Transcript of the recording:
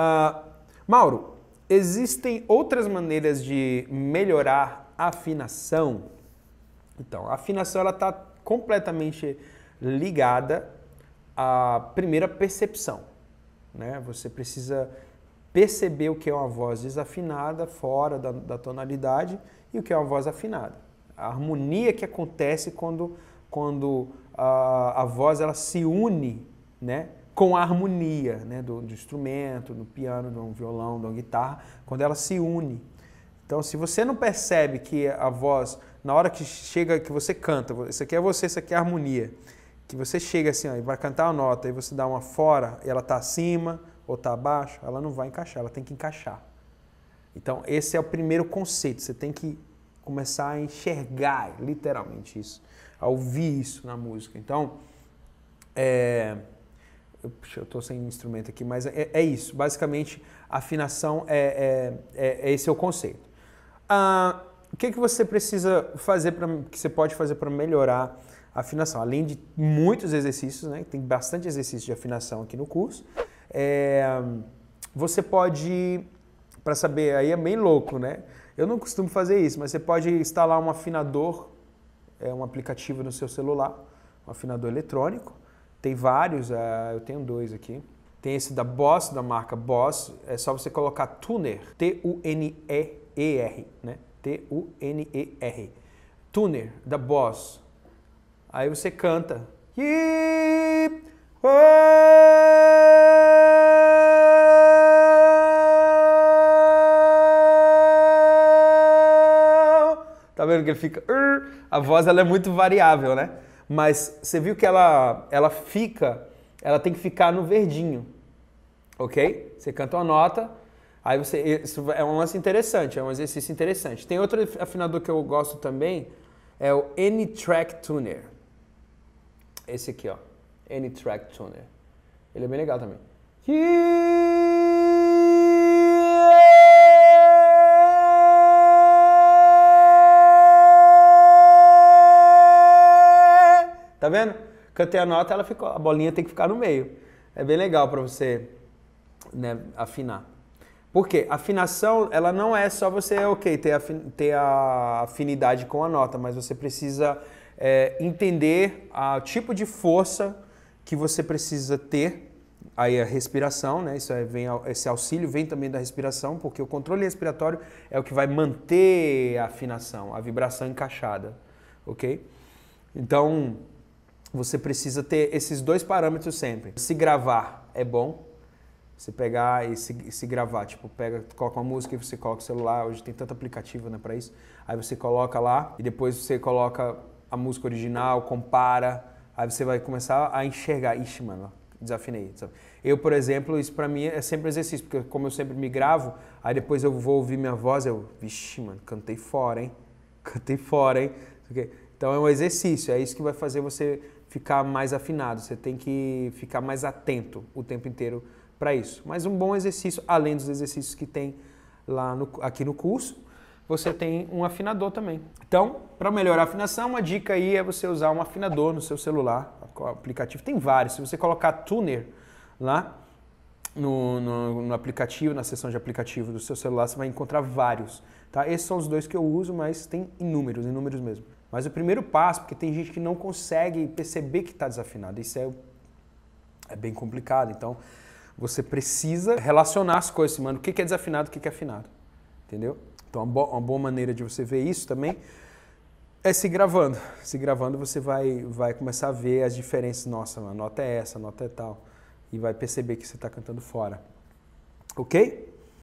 Ah, Mauro, existem outras maneiras de melhorar a afinação? Então, a afinação ela está completamente ligada à primeira percepção. Né? Você precisa perceber o que é uma voz desafinada, fora da, da tonalidade, e o que é uma voz afinada. A harmonia que acontece quando, quando a, ah, a voz ela se une né, com a harmonia né, do, do instrumento, do piano, no violão, no guitarra, quando ela se une. Então, se você não percebe que a voz, na hora que chega, que você canta, isso aqui é você, isso aqui é harmonia, que você chega assim ó, e vai cantar a nota e você dá uma fora e ela está acima ou está abaixo, ela não vai encaixar, ela tem que encaixar. Então, esse é o primeiro conceito, você tem que começar a enxergar literalmente isso, a ouvir isso na música. Então, é eu, puxa, eu tô sem instrumento aqui, mas é, é isso. Basicamente, afinação é, é, é, é esse é o conceito. Ah, o que, que você precisa fazer, pra, que você pode fazer para melhorar a afinação? Além de muitos exercícios, né? Tem bastante exercício de afinação aqui no curso. É, você pode, para saber, aí é bem louco, né? Eu não costumo fazer isso, mas você pode instalar um afinador, é um aplicativo no seu celular, um afinador eletrônico. Tem vários, uh, eu tenho dois aqui. Tem esse da Boss, da marca Boss, é só você colocar Tuner, T-U-N-E-E-R, né? T-U-N-E-R. Tuner, da Boss. Aí você canta. Tá vendo que ele fica. A voz ela é muito variável, né? Mas você viu que ela, ela fica, ela tem que ficar no verdinho, ok? Você canta uma nota, aí você. Isso é um lance interessante, é um exercício interessante. Tem outro afinador que eu gosto também, é o Any track Tuner. Esse aqui, ó. Any track Tuner. Ele é bem legal também. Que Tá vendo? Cantei a nota, ela ficou, a bolinha tem que ficar no meio. É bem legal para você né, afinar. Por quê? Afinação, ela não é só você, ok, ter, ter a afinidade com a nota, mas você precisa é, entender o tipo de força que você precisa ter. Aí a respiração, né? Isso vem, esse auxílio vem também da respiração, porque o controle respiratório é o que vai manter a afinação, a vibração encaixada, ok? Então, você precisa ter esses dois parâmetros sempre. Se gravar é bom, você pegar e se, e se, gravar, tipo, pega, coloca uma música e você coloca o celular, hoje tem tanto aplicativo, né, para isso. Aí você coloca lá e depois você coloca a música original, compara, aí você vai começar a enxergar, ixi, mano, desafinei. Eu, por exemplo, isso para mim é sempre exercício, porque como eu sempre me gravo, aí depois eu vou ouvir minha voz, eu, vixe, mano, cantei fora, hein? Cantei fora, hein? Então é um exercício, é isso que vai fazer você ficar mais afinado, você tem que ficar mais atento o tempo inteiro para isso. Mas um bom exercício, além dos exercícios que tem lá no, aqui no curso, você tem um afinador também. Então, para melhorar a afinação, uma dica aí é você usar um afinador no seu celular, o aplicativo tem vários. Se você colocar tuner lá no, no, no aplicativo, na seção de aplicativo do seu celular, você vai encontrar vários. Tá? Esses são os dois que eu uso, mas tem inúmeros, inúmeros mesmo. Mas o primeiro passo, porque tem gente que não consegue perceber que está desafinado, isso é, é bem complicado. Então, você precisa relacionar as coisas, assim, mano. O que é desafinado, o que é afinado. Entendeu? Então, uma, boa, uma boa maneira de você ver isso também é se gravando. Se gravando, você vai, vai começar a ver as diferenças. Nossa, mano, a nota é essa, a nota é tal. E vai perceber que você está cantando fora. Ok?